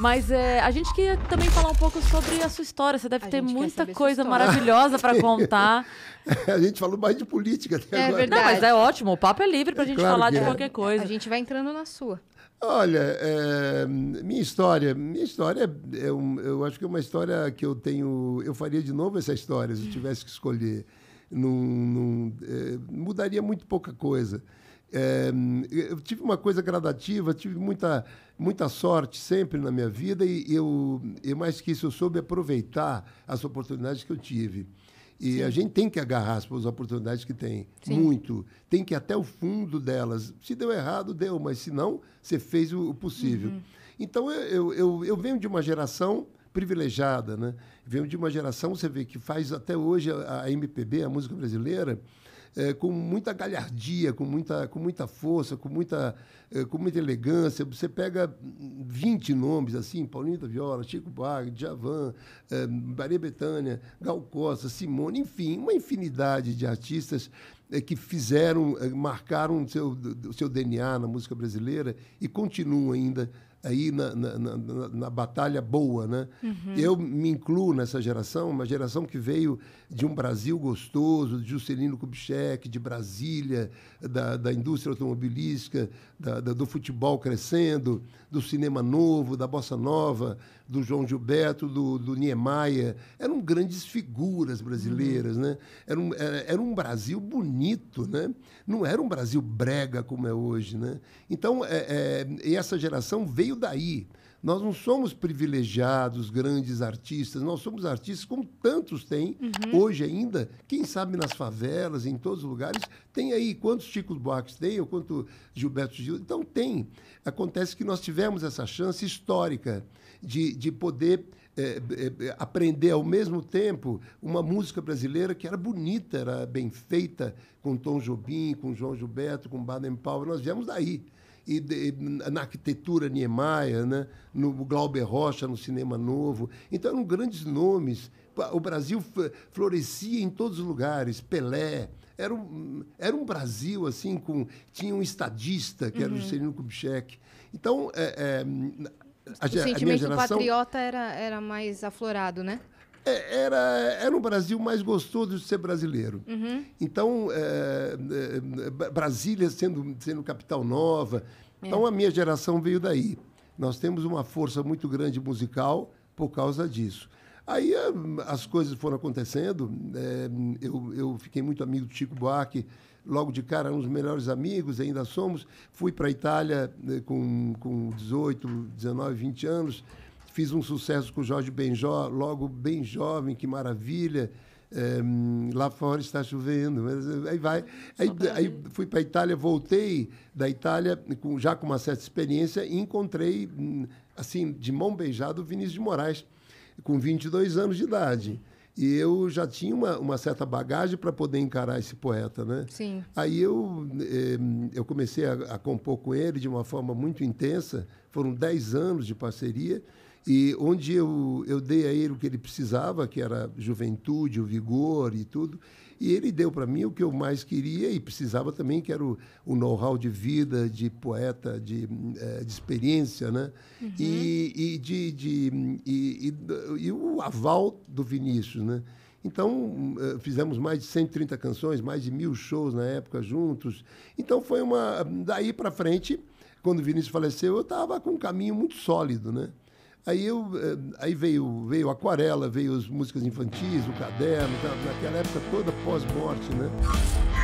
Mas é, a gente queria também falar um pouco sobre a sua história. Você deve a ter muita coisa maravilhosa para contar. a gente falou mais de política até né, é agora. Verdade. Não, mas é ótimo. O papo é livre para a é, gente claro falar de é. qualquer coisa. A gente vai entrando na sua. Olha, é, minha história, minha história é, é um, eu acho que é uma história que eu tenho, eu faria de novo essa história se eu tivesse que escolher não, é, mudaria muito pouca coisa. É, eu tive uma coisa gradativa, tive muita, muita sorte sempre na minha vida e eu, eu mais que isso, eu soube aproveitar as oportunidades que eu tive. E Sim. a gente tem que agarrar as oportunidades que tem, Sim. muito. Tem que ir até o fundo delas. Se deu errado, deu, mas se não, você fez o possível. Uhum. Então, eu, eu, eu, venho de uma geração privilegiada, né? Vemos de uma geração, você vê, que faz até hoje a, MPB, a música brasileira, é, com muita galhardia, com muita, com muita força, com muita, é, com muita elegância. Você pega 20 nomes, assim, Paulinho da Viola, Chico Buarque, Djavan, é, Maria Bethânia, Gal Costa, Simone, enfim, uma infinidade de artistas é, que fizeram, é, marcaram o seu, o seu DNA na música brasileira e continuam ainda aí na, na, na, na batalha boa, né? Uhum. Eu me incluo nessa geração, uma geração que veio de um Brasil gostoso, de Juscelino Kubitschek, de Brasília, da, da indústria automobilística, da, da, do futebol crescendo, do cinema novo, da bossa nova, do João Gilberto, do, do Niemeyer, eram grandes figuras brasileiras, uhum. né? Era um, era, era um, Brasil bonito, né? Não era um Brasil brega como é hoje, né? Então, é, é, essa geração veio daí. Nós não somos privilegiados, grandes artistas, nós somos artistas como tantos têm uhum. hoje ainda. Quem sabe nas favelas, em todos os lugares, tem aí quantos Chico Buarques tem, ou quanto Gilberto Gil. Então tem. Acontece que nós tivemos essa chance histórica de, de poder é, é, aprender ao mesmo tempo uma música brasileira que era bonita, era bem feita, com Tom Jobim, com João Gilberto, com Baden Powell. Nós viemos daí e, na arquitetura Niemeyer, né? no Glauber Rocha, no Cinema Novo. Então eram grandes nomes. O Brasil florescia em todos os lugares. Pelé, era um, era um Brasil assim com tinha um estadista que uhum. era Juscelino Kubitschek então é, é, a, o a sentimento minha geração, patriota era, era mais aflorado né é, era, era um Brasil mais gostoso de ser brasileiro. Uhum. Então, é, é, é, Brasília sendo, sendo capital nova. É. Então, a minha geração veio daí. Nós temos uma força muito grande musical por causa disso. Aí as coisas foram acontecendo. É, eu, eu fiquei muito amigo do Chico Buarque. Logo de cara, uns melhores amigos, ainda somos. Fui para a Itália né, com, com 18, 19, 20 anos Fiz um sucesso com o Jorge Benjó, logo bem jovem, que maravilha. É, lá fora está chovendo. Mas eh, aí vai. Aí, aí fui para a Itália, voltei da Itália com, já com uma certa experiência e encontrei, hum, assim, de mão beijada, o Vinícius de Moraes, com 22 anos de idade. E eu já tinha uma, uma certa bagagem para poder encarar esse poeta, né? Sim. Aí eu, eh, eu comecei a, a compor com ele de uma forma muito intensa. Foram 10 anos de parceria. E onde eu, eu dei a ele o que ele precisava, que era juventude, o vigor e tudo. E ele deu para mim o que eu mais queria e precisava também, que era o, o know-how de vida, de poeta, de, eh, de experiência, né? Uhum. E, e, de, de e, e, e, o aval do Vinícius, né? Então, eh, fizemos mais de 130 canções, mais de mil shows na época juntos. Então, foi uma. Daí para frente, quando o Vinícius faleceu, eu estava com um caminho muito sólido, né? Aí, eu, eh, aí veio, veio aquarela, veio as músicas infantis, o caderno, tá, naquela época toda pós-morte, né?